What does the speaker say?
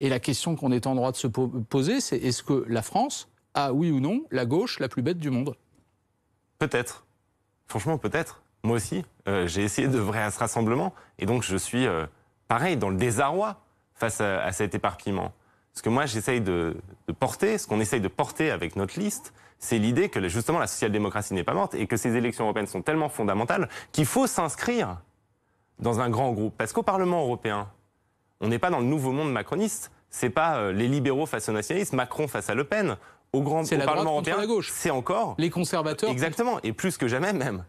Et la question qu'on est en droit de se poser, c'est est-ce que la France a, oui ou non, la gauche la plus bête du monde Peut-être. Franchement, peut-être. Moi aussi, euh, j'ai essayé de vrai à ce rassemblement. Et donc, je suis euh, pareil, dans le désarroi face à, cet éparpillement. Ce que moi, j'essaye de, de, porter, ce qu'on essaye de porter avec notre liste, c'est l'idée que justement la social-démocratie n'est pas morte et que ces élections européennes sont tellement fondamentales qu'il faut s'inscrire dans un grand groupe. Parce qu'au Parlement européen, on n'est pas dans le nouveau monde macroniste. C'est pas euh, les libéraux face aux nationalistes, Macron face à Le Pen. Au grand C'est la Parlement européen, c'est encore les conservateurs. Exactement, et plus que jamais même.